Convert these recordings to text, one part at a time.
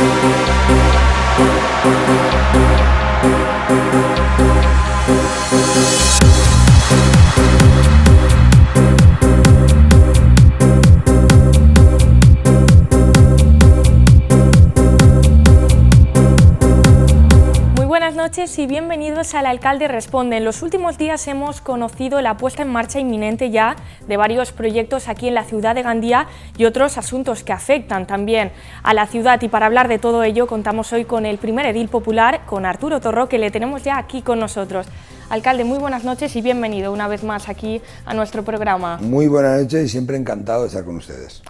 Thank you. y bienvenidos al Alcalde Responde. En los últimos días hemos conocido la puesta en marcha inminente ya de varios proyectos aquí en la ciudad de Gandía y otros asuntos que afectan también a la ciudad. Y para hablar de todo ello contamos hoy con el primer edil popular, con Arturo Torro, que le tenemos ya aquí con nosotros. Alcalde, muy buenas noches y bienvenido una vez más aquí a nuestro programa. Muy buenas noches y siempre encantado de estar con ustedes.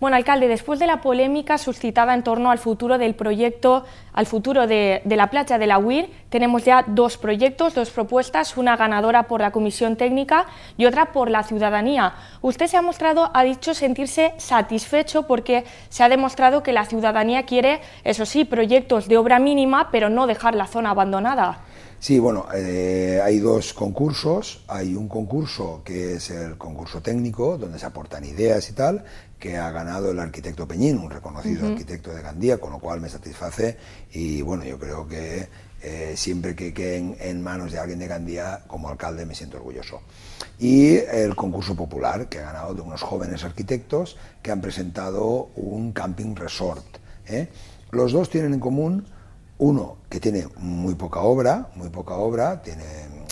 Bueno, alcalde, después de la polémica suscitada en torno al futuro del proyecto, al futuro de, la playa de la UIR, tenemos ya dos proyectos, dos propuestas, una ganadora por la Comisión Técnica y otra por la ciudadanía. Usted se ha mostrado, ha dicho, sentirse satisfecho porque se ha demostrado que la ciudadanía quiere, eso sí, proyectos de obra mínima, pero no dejar la zona abandonada. Sí, bueno, eh, hay dos concursos. Hay un concurso que es el concurso técnico, donde se aportan ideas y tal, que ha ganado el arquitecto Peñín, un reconocido arquitecto de Gandía, con lo cual me satisface y bueno, yo creo que eh, siempre que queden en manos de alguien de Gandía, como alcalde me siento orgulloso. Y el concurso popular que ha ganado de unos jóvenes arquitectos que han presentado un camping resort. ¿eh? Los dos tienen en común, uno que tiene muy poca obra, muy poca obra, tiene,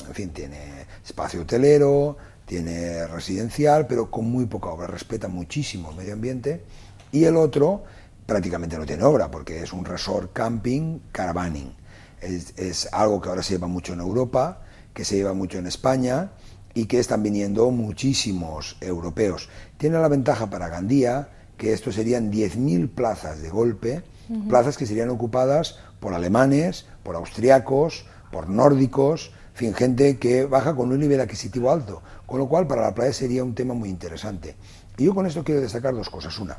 en fin, tiene espacio hotelero, tiene residencial, pero con muy poca obra, respeta muchísimo el medio ambiente, y el otro prácticamente no tiene obra, porque es un resort camping caravaning. Es, algo que ahora se lleva mucho en Europa, que se lleva mucho en España y que están viniendo muchísimos europeos. Tiene la ventaja para Gandía que esto serían 10.000 plazas de golpe, plazas que serían ocupadas por alemanes, por austriacos, por nórdicos, fin, gente que baja con un nivel adquisitivo alto, con lo cual para la playa sería un tema muy interesante. Y yo con esto quiero destacar dos cosas. Una,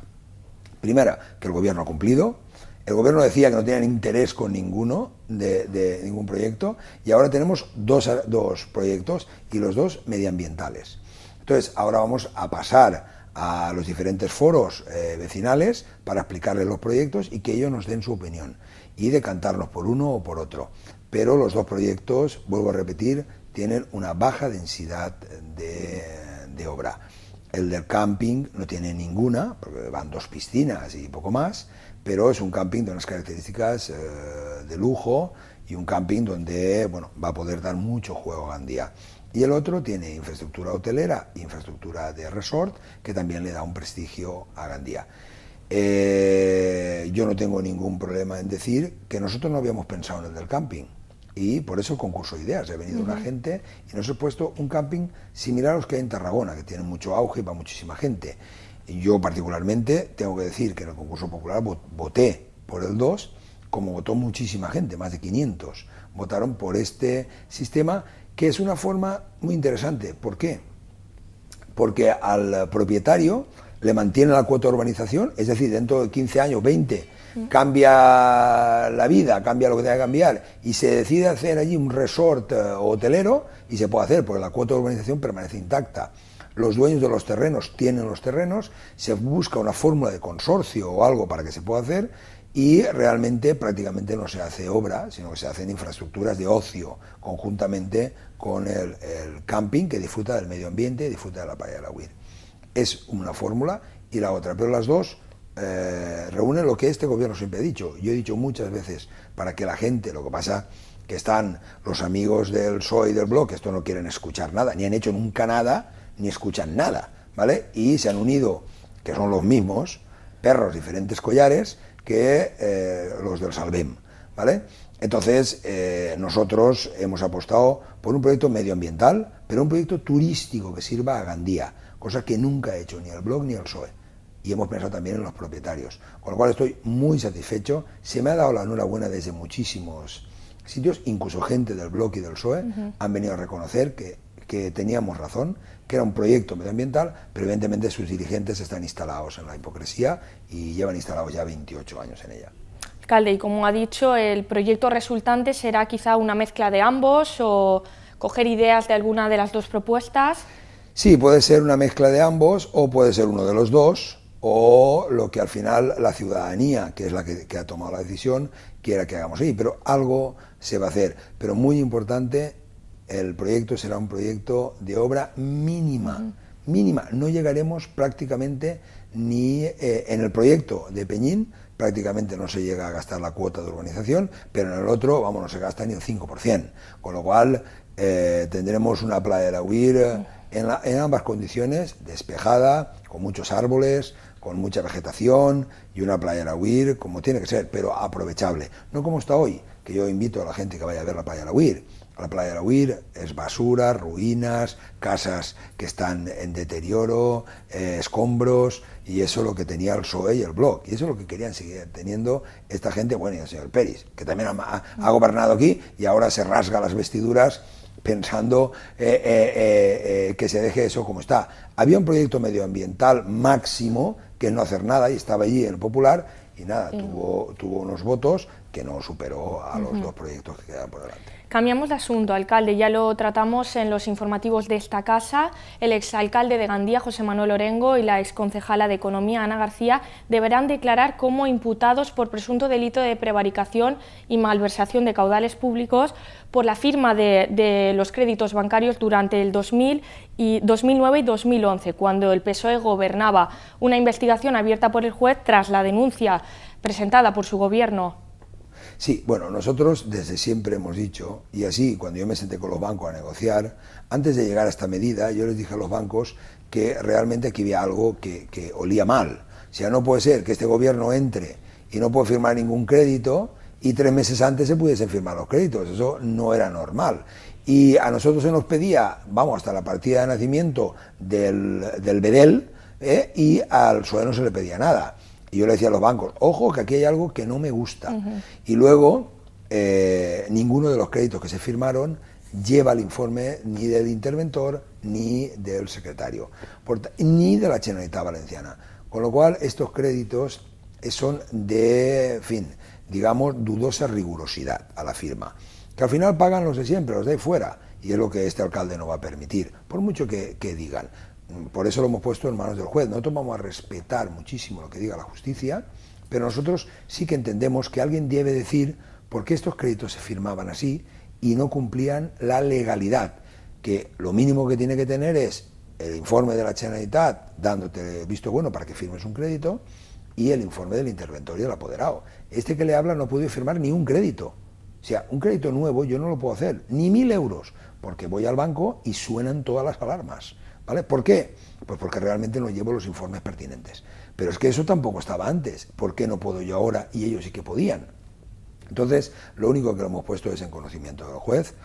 primera, que el gobierno ha cumplido. El gobierno decía que no tenían interés con ninguno de, ningún proyecto y ahora tenemos dos, proyectos y los dos medioambientales. Entonces, ahora vamos a pasar a los diferentes foros eh, vecinales para explicarles los proyectos y que ellos nos den su opinión y decantarnos por uno o por otro pero los dos proyectos, vuelvo a repetir, tienen una baja densidad de, obra. El del camping no tiene ninguna, porque van dos piscinas y poco más, pero es un camping de unas características eh, de lujo y un camping donde va a poder dar mucho juego a Gandía. Y el otro tiene infraestructura hotelera, infraestructura de resort, que también le da un prestigio a Gandía. Eh, yo no tengo ningún problema en decir que nosotros no habíamos pensado en el del camping. Y por eso el concurso de ideas. Ha venido una gente y nos he puesto un camping similar a los que hay en Tarragona, que tienen mucho auge y va muchísima gente. Y yo particularmente tengo que decir que en el concurso popular voté por el 2, como votó muchísima gente, más de 500, votaron por este sistema, que es una forma muy interesante. ¿Por qué? Porque al propietario le mantiene la cuota de urbanización, es decir, dentro de 15 años, 20, mm. cambia la vida, cambia lo que tenga que cambiar y se decide hacer allí un resort eh, hotelero y se puede hacer porque la cuota de urbanización permanece intacta. Los dueños de los terrenos tienen los terrenos, se busca una fórmula de consorcio o algo para que se pueda hacer y realmente prácticamente no se hace obra, sino que se hacen infraestructuras de ocio conjuntamente con el, camping que disfruta del medio ambiente y disfruta de la playa de la Huir es una fórmula y la otra, pero las dos eh, reúnen lo que este gobierno siempre ha dicho. Yo he dicho muchas veces, para que la gente, lo que pasa que están los amigos del PSOE y del Bloc, esto no quieren escuchar nada, ni han hecho nunca nada, ni escuchan nada, ¿vale? Y se han unido, que son los mismos, perros diferentes collares, que eh, los del Salvem. ¿vale? Entonces, eh, nosotros hemos apostado por un proyecto medioambiental, pero un proyecto turístico que sirva a Gandía, cosa que nunca ha hecho ni el blog ni el PSOE. Y hemos pensado también en los propietarios, con lo cual estoy muy satisfecho. Se me ha dado la enhorabuena desde muchísimos sitios, incluso gente del blog y del PSOE han venido a reconocer que, que teníamos razón, que era un proyecto medioambiental, pero evidentemente sus dirigentes están instalados en la hipocresía y llevan instalados ya 28 años en ella. Calde, y como ha dicho, el proyecto resultante será quizá una mezcla de ambos o coger ideas de alguna de las dos propuestas. Sí, puede ser una mezcla de ambos o puede ser uno de los dos o lo que al final la ciudadanía, que es la que, ha tomado la decisión, quiera que hagamos ahí, pero algo se va a hacer. Pero muy importante, el proyecto será un proyecto de obra mínima, mínima. No llegaremos prácticamente ni eh, en el proyecto de Peñín, prácticamente no se llega a gastar la cuota de urbanización, pero en el otro, vamos, no se gasta ni el 5%, con lo cual eh, tendremos una playa de eh, la huir en, en ambas condiciones, despejada, con muchos árboles, con mucha vegetación y una playa de la huir, como tiene que ser, pero aprovechable, no como está hoy, que yo invito a la gente que vaya a ver la playa de la huir la playa de la Huir es basura, ruinas, casas que están en deterioro, eh, escombros, y eso es lo que tenía el PSOE y el Bloc. Y eso es lo que querían seguir teniendo esta gente, bueno, y el señor Pérez, que también ha, gobernado aquí y ahora se rasga las vestiduras pensando eh, eh, que se deje eso como está. Había un proyecto medioambiental máximo, que es no hacer nada, y estaba allí el Popular, y nada, tuvo, tuvo unos votos que no superó a los dos proyectos que quedaban por delante. Cambiamos de asunto, alcalde. Ya lo tratamos en los informativos de esta casa. El exalcalde de Gandía, José Manuel Orengo, y la exconcejala de Economía, Ana García, deberán declarar como imputados por presunto delito de prevaricación y malversación de caudales públicos por la firma de, los créditos bancarios durante el 2009 y 2011, cuando el PSOE gobernaba. Una investigación abierta por el juez tras la denuncia presentada por su gobierno Sí, bueno, nosotros desde siempre hemos dicho, y así cuando yo me senté con los bancos a negociar, antes de llegar a esta medida, yo les dije a los bancos que realmente aquí había algo que, olía mal. O sea, no puede ser que este gobierno entre y no pueda firmar ningún crédito y tres meses antes se pudiesen firmar los créditos. Eso no era normal. Y a nosotros se nos pedía, vamos, hasta la partida de nacimiento del, del Bedel, ¿eh? y al no se le pedía nada. Y yo le decía a los bancos, ojo, que aquí hay algo que no me gusta. Y luego, eh, ninguno de los créditos que se firmaron lleva el informe ni del interventor, ni del secretario, ni de la Generalitat Valenciana. Con lo cual, estos créditos son de, fin, digamos, dudosa rigurosidad a la firma, que al final pagan los de siempre, los de fuera, y es lo que este alcalde no va a permitir, por mucho que digan por eso lo hemos puesto en manos del juez. Nosotros vamos a respetar muchísimo lo que diga la justicia, pero nosotros sí que entendemos que alguien debe decir por qué estos créditos se firmaban así y no cumplían la legalidad, que lo mínimo que tiene que tener es el informe de la Generalitat dándote visto bueno para que firmes un crédito y el informe del interventorio del apoderado. Este que le habla no puede firmar ni un crédito. O sea, un crédito nuevo yo no lo puedo hacer, ni mil euros, porque voy al banco y suenan todas las alarmas. ¿Por qué? Pues porque realmente no llevo los informes pertinentes. Pero es que eso tampoco estaba antes. ¿Por qué no puedo yo ahora? Y ellos sí que podían. Entonces, lo único que lo hemos puesto es en conocimiento del juez.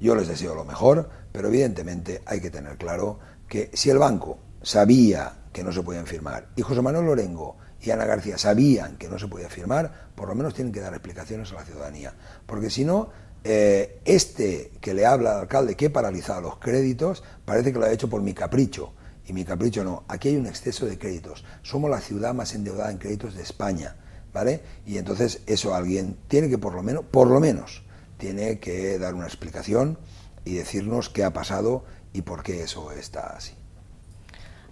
Yo les deseo lo mejor, pero evidentemente hay que tener claro que si el banco sabía que no se podían firmar y José Manuel Lorengo y Ana García sabían que no se podía firmar, por lo menos tienen que dar explicaciones a la ciudadanía. Porque si no, eh, este que le habla al alcalde que paralizado los créditos parece que lo ha hecho por mi capricho. Y mi capricho no. Aquí hay un exceso de créditos. Somos la ciudad más endeudada en créditos de España. ¿Vale? Y entonces eso alguien tiene que por lo menos, por lo menos, tiene que dar una explicación y decirnos qué ha pasado y por qué eso está así.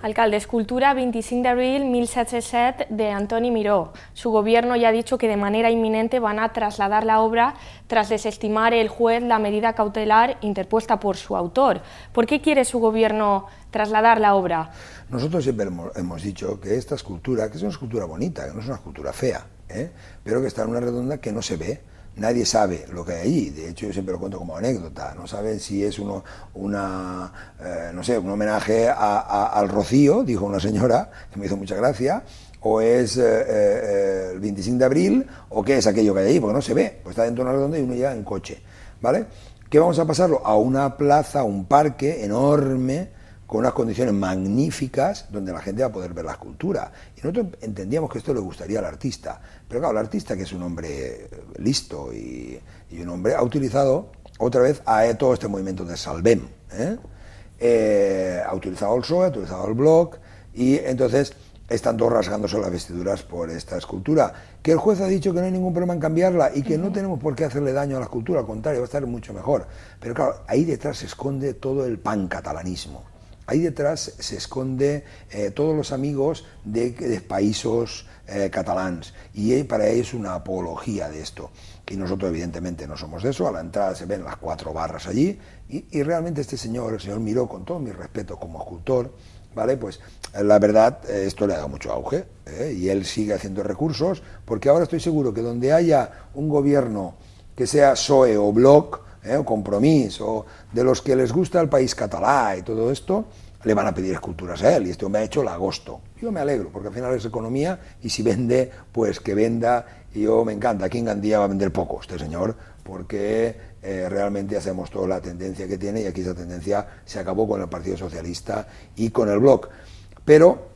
Alcalde, Escultura, 25 de abril 1707 de Antoni Miró. Su gobierno ya ha dicho que de manera inminente van a trasladar la obra tras desestimar el juez la medida cautelar interpuesta por su autor. ¿Por qué quiere su gobierno trasladar la obra? Nosotros siempre hemos, dicho que esta escultura, que es una escultura bonita, que no es una escultura fea, ¿eh? pero que está en una redonda que no se ve, nadie sabe lo que hay allí. De hecho, yo siempre lo cuento como anécdota. No saben si es uno, una, eh, no sé, un homenaje a, al Rocío, dijo una señora, que me hizo mucha gracia, o es eh, eh, el 25 de abril, o qué es aquello que hay allí, porque no se ve. Pues está dentro de una redonda y uno llega en coche. ¿Vale? ¿Qué vamos a pasarlo? A una plaza, a un parque enorme, con unas condiciones magníficas donde la gente va a poder ver la escultura... Y nosotros entendíamos que esto le gustaría al artista. Pero claro, el artista, que es un hombre eh, listo y, un hombre, ha utilizado otra vez a todo este movimiento de Salvem. ¿eh? Eh, ha utilizado el show, ha utilizado el blog, y entonces están todos rasgándose las vestiduras por esta escultura. Que el juez ha dicho que no hay ningún problema en cambiarla y que no tenemos por qué hacerle daño a la escultura, al contrario, va a estar mucho mejor. Pero claro, ahí detrás se esconde todo el pan catalanismo... Ahí detrás se esconde eh, todos los amigos de, países eh, catalans y para ellos es una apología de esto. Y nosotros evidentemente no somos de eso, a la entrada se ven las cuatro barras allí y, realmente este señor, el señor Miró, con todo mi respeto como escultor, ¿vale? Pues eh, la verdad, esto le ha dado mucho auge y él sigue haciendo recursos, porque ahora estoy seguro que donde haya un gobierno que sea PSOE o Bloc, o Compromís, o de los que les gusta el país catalán y todo esto, le van a pedir esculturas a él y esto me ha hecho el agosto. Yo me alegro porque al final es economía y si vende, pues que venda. Y yo me encanta, aquí en Gandía va a vender poco este señor porque eh, realmente hacemos toda la tendencia que tiene y aquí esa tendencia se acabó con el Partido Socialista y con el Bloc. Pero,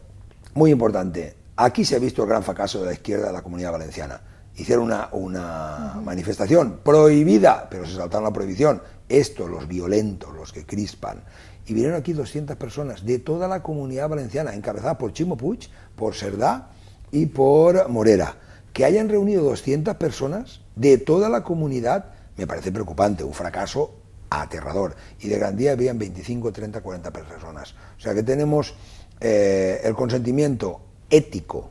muy importante, aquí se ha visto el gran fracaso de la izquierda de la Comunidad Valenciana. Hicieron una, una manifestación prohibida, pero se saltaron la prohibición. Estos, los violentos, los que crispan, y vinieron aquí 200 personas de toda la comunidad valenciana, encabezadas por Chimo Puig, por Serdá y por Morera. Que hayan reunido 200 personas de toda la comunidad me parece preocupante, un fracaso aterrador. Y de Gran Día habían 25, 30, 40 personas. O sea que tenemos eh, el consentimiento ético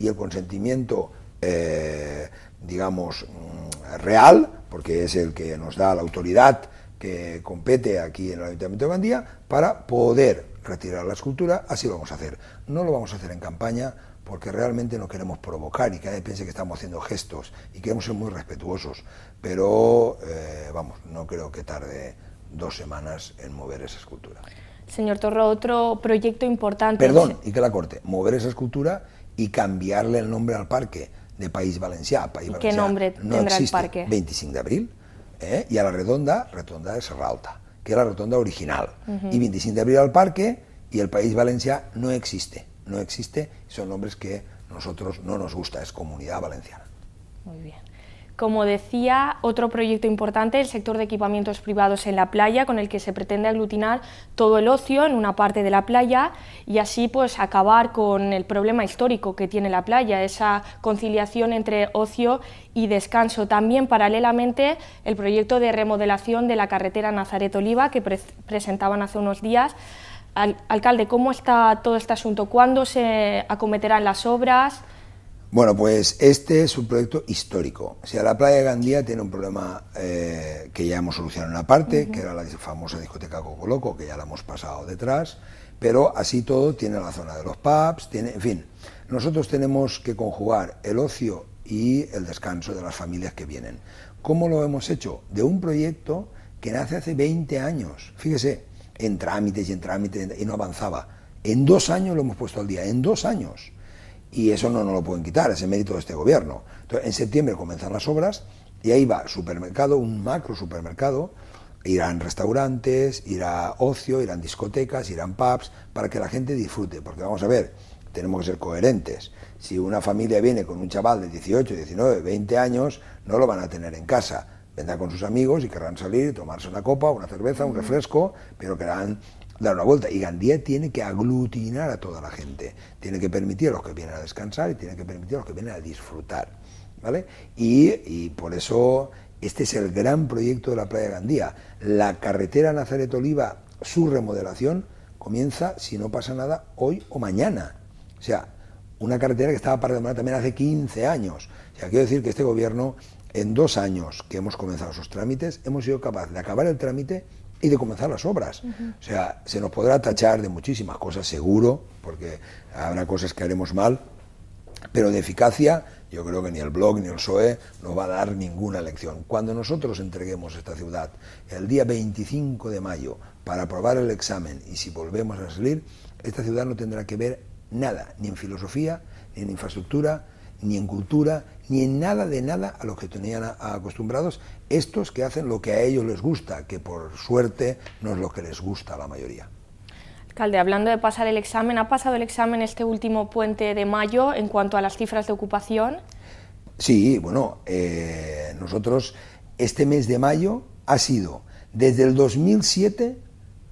y el consentimiento, eh, digamos, mm, real, porque es el que nos da la autoridad que compete aquí en el Ayuntamiento de Gandía para poder retirar la escultura, así lo vamos a hacer. No lo vamos a hacer en campaña porque realmente no queremos provocar y que nadie piense que estamos haciendo gestos y queremos ser muy respetuosos, pero eh, vamos, no creo que tarde dos semanas en mover esa escultura. Señor Torro, otro proyecto importante. Perdón, y que la corte, mover esa escultura y cambiarle el nombre al parque de País Valencià. País ¿Qué nombre tendrá el parque? 25 de abril y eh? a la redonda, redonda de Alta, que era la redonda original. Y 25 de abril al parque y el País Valencia no existe, no existe, son nombres que nosotros no nos gusta, es Comunidad Valenciana. Muy bien. Como decía, otro proyecto importante, el sector de equipamientos privados en la playa, con el que se pretende aglutinar todo el ocio en una parte de la playa y así pues acabar con el problema histórico que tiene la playa, esa conciliación entre ocio y descanso. También paralelamente el proyecto de remodelación de la carretera Nazaret-Oliva que presentaban hace unos días. Al alcalde, ¿cómo está todo este asunto? ¿Cuándo se acometerán las obras? Bueno, pues este es un proyecto histórico. O sea, la playa de Gandía tiene un problema eh, que ya hemos solucionado en una parte, que era la famosa discoteca Coco Loco, que ya la hemos pasado detrás, pero así todo tiene la zona de los pubs, tiene, en fin, nosotros tenemos que conjugar el ocio y el descanso de las familias que vienen. ¿Cómo lo hemos hecho? De un proyecto que nace hace 20 años. Fíjese, en trámites y en trámites y no avanzaba. En dos años lo hemos puesto al día, en dos años y eso no nos lo pueden quitar, es el mérito de este gobierno. Entonces, en septiembre comienzan las obras y ahí va supermercado, un macro supermercado, irán restaurantes, irá ocio, irán discotecas, irán pubs, para que la gente disfrute, porque vamos a ver, tenemos que ser coherentes. Si una familia viene con un chaval de 18, 19, 20 años, no lo van a tener en casa andar con sus amigos y querrán salir, tomarse una copa, una cerveza, un refresco, pero querrán dar una vuelta. Y Gandía tiene que aglutinar a toda la gente, tiene que permitir a los que vienen a descansar y tiene que permitir a los que vienen a disfrutar. ¿vale? Y, por eso este es el gran proyecto de la playa de Gandía. La carretera Nazaret Oliva, su remodelación, comienza, si no pasa nada, hoy o mañana. O sea, una carretera que estaba para también hace 15 años. O sea, quiero decir que este gobierno en dos años que hemos comenzado esos trámites, hemos sido capaces de acabar el trámite y de comenzar las obras. O sea, se nos podrá tachar de muchísimas cosas, seguro, porque habrá cosas que haremos mal, pero de eficacia yo creo que ni el blog ni el SOE nos va a dar ninguna lección. Cuando nosotros entreguemos esta ciudad el día 25 de mayo para aprobar el examen y si volvemos a salir, esta ciudad no tendrá que ver nada, ni en filosofía, ni en infraestructura, ni en cultura, ni en nada de nada a lo que tenían acostumbrados estos que hacen lo que a ellos les gusta, que por suerte no es lo que les gusta a la mayoría. Alcalde, hablando de pasar el examen, ¿ha pasado el examen este último puente de mayo en cuanto a las cifras de ocupación? Sí, bueno, eh, nosotros este mes de mayo ha sido desde el 2007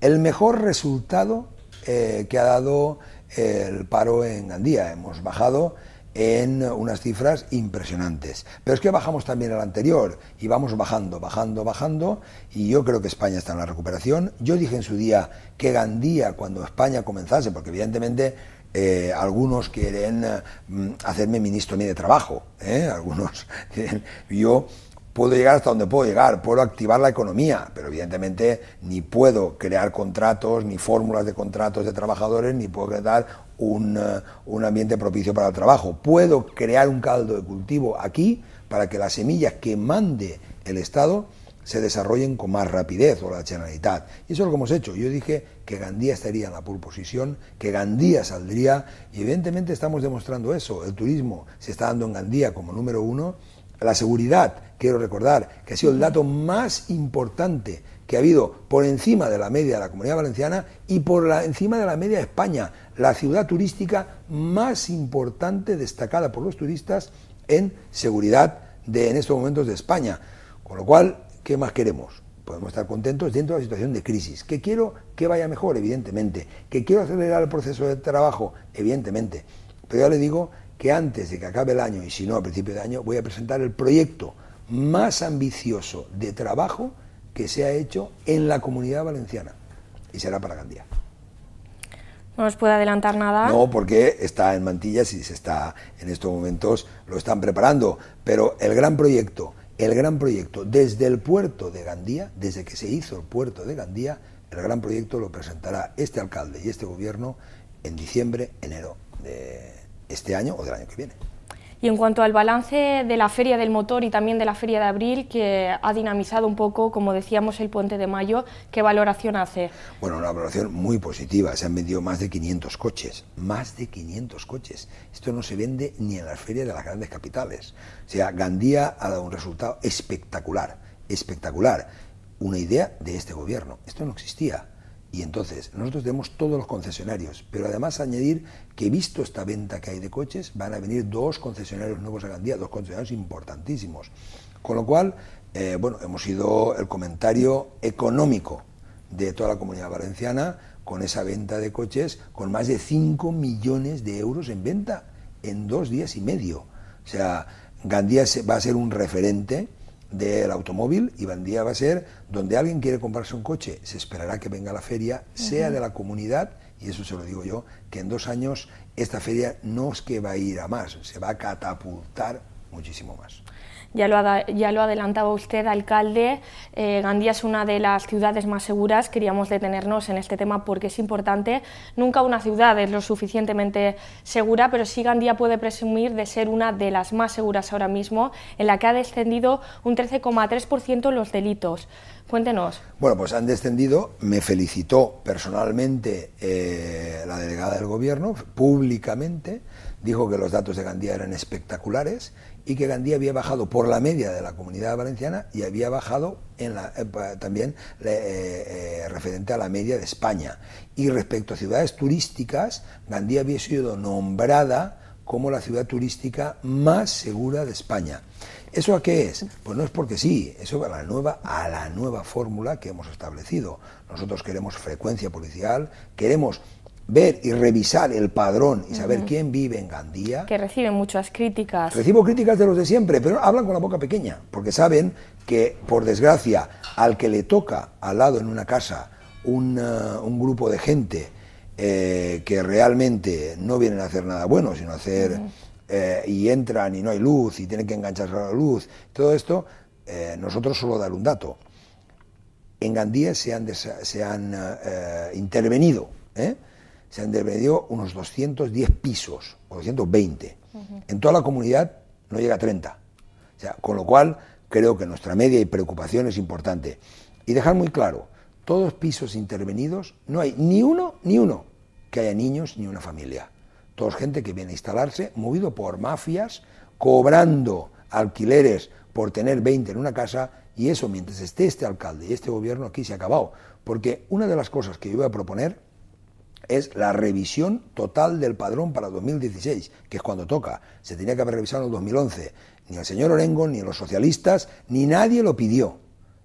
el mejor resultado eh, que ha dado eh, el paro en Gandía. Hemos bajado en unas cifras impresionantes. Pero es que bajamos también al anterior y vamos bajando, bajando, bajando y yo creo que España está en la recuperación. Yo dije en su día que Gandía, cuando España comenzase, porque evidentemente eh, algunos quieren mm, hacerme ministro ni de trabajo, ¿eh? algunos yo puedo llegar hasta donde puedo llegar, puedo activar la economía, pero evidentemente ni puedo crear contratos, ni fórmulas de contratos de trabajadores, ni puedo crear eh, un, ambiente propicio para el trabajo. Puedo crear un caldo de cultivo aquí para que las semillas que mande el Estado se desarrollen con más rapidez o la generalidad. Y eso es lo que hemos hecho. Yo dije que Gandía estaría en la pulposición, posición, que Gandía saldría, y evidentemente estamos demostrando eso. El turismo se está dando en Gandía como número uno. La seguridad, quiero recordar, que ha sido el dato más importante que ha habido por encima de la media de la Comunidad Valenciana y por encima de la media de España, la ciudad turística más importante destacada por los turistas en seguridad de, en estos momentos de España. Con lo cual, ¿qué más queremos? Podemos estar contentos dentro de la situación de crisis. Que quiero que vaya mejor, evidentemente. Que quiero acelerar el proceso de trabajo, evidentemente. Pero ya le digo que antes de que acabe el año, y si no a principio de año, voy a presentar el proyecto más ambicioso de trabajo que se ha hecho en la comunidad valenciana y será para Gandía. No nos puede adelantar nada. No, porque está en mantillas y se está en estos momentos lo están preparando. Pero el gran proyecto, el gran proyecto desde el puerto de Gandía, desde que se hizo el puerto de Gandía, el gran proyecto lo presentará este alcalde y este gobierno en diciembre, enero de este año o del año que viene. Y en cuanto al balance de la Feria del Motor y también de la Feria de Abril, que ha dinamizado un poco, como decíamos, el puente de mayo, ¿qué valoración hace? Bueno, una valoración muy positiva. Se han vendido más de 500 coches, más de 500 coches. Esto no se vende ni en las ferias de las grandes capitales. O sea, Gandía ha dado un resultado espectacular, espectacular. Una idea de este gobierno. Esto no existía. Y entonces, nosotros tenemos todos los concesionarios, pero además añadir que visto esta venta que hay de coches, van a venir dos concesionarios nuevos a Gandía, dos concesionarios importantísimos. Con lo cual, eh, bueno, hemos sido el comentario económico de toda la comunidad valenciana con esa venta de coches, con más de 5 millones de euros en venta en dos días y medio. O sea, Gandía va a ser un referente del automóvil y Bandía va a ser donde alguien quiere comprarse un coche, se esperará que venga la feria, sea de la comunidad, y eso se lo digo yo, que en dos años esta feria no es que va a ir a más, se va a catapultar muchísimo más. Ya lo, ha, ya lo adelantaba usted, alcalde. Eh, Gandía es una de las ciudades más seguras. Queríamos detenernos en este tema porque es importante. Nunca una ciudad es lo suficientemente segura, pero sí Gandía puede presumir de ser una de las más seguras ahora mismo, en la que ha descendido un 13,3% los delitos. Cuéntenos. Bueno, pues han descendido. Me felicitó personalmente eh, la delegada del gobierno, públicamente. Dijo que los datos de Gandía eran espectaculares y que Gandía había bajado por la media de la comunidad valenciana y había bajado eh, también eh, eh, referente a la media de España. Y respecto a ciudades turísticas, Gandía había sido nombrada como la ciudad turística más segura de España. ¿Eso a qué es? Pues no es porque sí, eso a la nueva, a la nueva fórmula que hemos establecido. Nosotros queremos frecuencia policial, queremos ver y revisar el padrón y saber quién vive en Gandía. Que reciben muchas críticas. Recibo críticas de los de siempre, pero hablan con la boca pequeña, porque saben que, por desgracia, al que le toca al lado en una casa un, eh, grupo de gente eh, que realmente no vienen a hacer nada bueno, sino a hacer... Eh, y entran y no hay luz y tienen que engancharse a la luz, todo esto, nosotros solo dar un dato. En Gandía se han, se han intervenido. ¿eh? se han desmedido unos 210 pisos, o 220. En toda la comunidad no llega a 30. O sea, con lo cual, creo que nuestra media y preocupación es importante. Y dejar muy claro, todos pisos intervenidos, no hay ni uno, ni uno que haya niños ni una familia. Todos gente que viene a instalarse, movido por mafias, cobrando alquileres por tener 20 en una casa, y eso mientras esté este alcalde y este gobierno aquí se ha acabado. Porque una de las cosas que yo voy a proponer es la revisión total del padrón para 2016, que es cuando toca. Se tenía que haber revisado en 2011. Ni el señor Orengo, ni los socialistas, ni nadie lo pidió.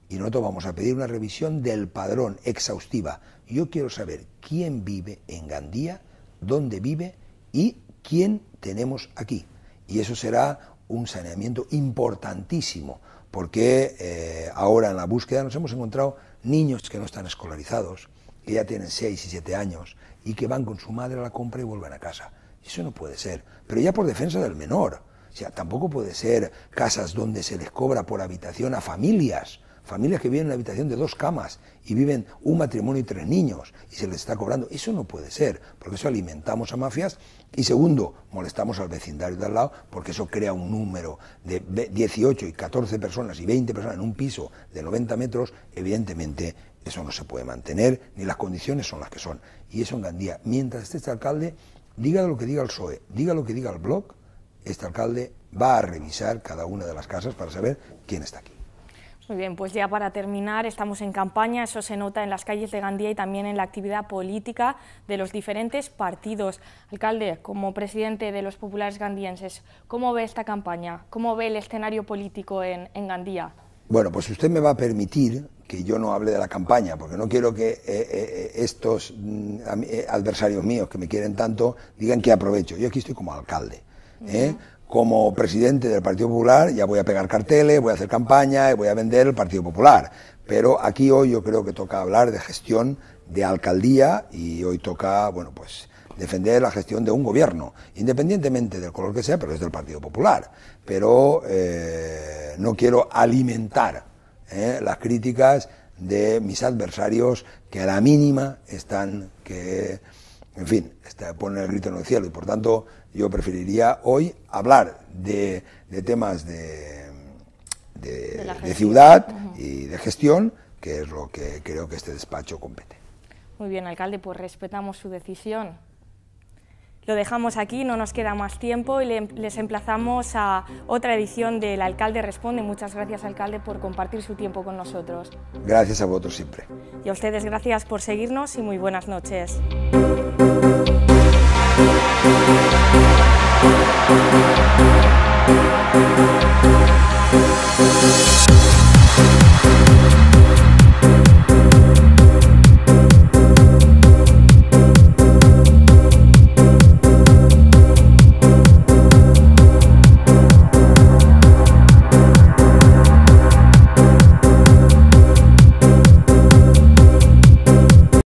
Y nosotros vamos a pedir una revisión del padrón exhaustiva. Yo quiero saber quién vive en Gandía, dónde vive y quién tenemos aquí. Y eso será un saneamiento importantísimo, porque eh, ahora en la búsqueda nos hemos encontrado niños que no están escolarizados, que ya tienen 6 y 7 años y que van con su madre a la compra y vuelven a casa. Eso no puede ser. Pero ya por defensa del menor. O sea, tampoco puede ser casas donde se les cobra por habitación a familias. Familias que viven en una habitación de dos camas y viven un matrimonio y tres niños y se les está cobrando. Eso no puede ser, porque eso alimentamos a mafias y segundo, molestamos al vecindario de al lado porque eso crea un número de 18 y 14 personas y 20 personas en un piso de 90 metros, evidentemente eso no se puede mantener, ni las condiciones son las que son. Y eso en Gandía, mientras este alcalde, diga lo que diga el PSOE, diga lo que diga el blog, este alcalde va a revisar cada una de las casas para saber quién está aquí. Muy bien, pues ya para terminar, estamos en campaña, eso se nota en las calles de Gandía y también en la actividad política de los diferentes partidos. Alcalde, como presidente de los populares gandienses, ¿cómo ve esta campaña? ¿Cómo ve el escenario político en Gandía? Bueno, pues usted me va a permitir que yo no hable de la campaña, porque no quiero que eh, eh, eh, estos mm, adversarios míos que me quieren tanto digan que aprovecho. Yo aquí estoy como alcalde. Como presidente del Partido Popular ya voy a pegar carteles, voy a hacer campaña, voy a vender el Partido Popular. Pero aquí hoy yo creo que toca hablar de gestión de alcaldía y hoy toca, bueno, pues defender la gestión de un gobierno, independientemente del color que sea, pero es del Partido Popular. Pero eh, no quiero alimentar eh, las críticas de mis adversarios que a la mínima están que, en fin, ponen el grito en el cielo. Y por tanto, yo preferiría hoy hablar de, temas de, de, ciudad y de gestión, que es lo que creo que este despacho compete. Muy bien, alcalde, pues respetamos su decisión. Lo dejamos aquí, no nos queda más tiempo y les emplazamos a otra edición del Alcalde Responde. Muchas gracias, alcalde, por compartir su tiempo con nosotros. Gracias a vosotros siempre. Y a ustedes, gracias por seguirnos y muy buenas noches.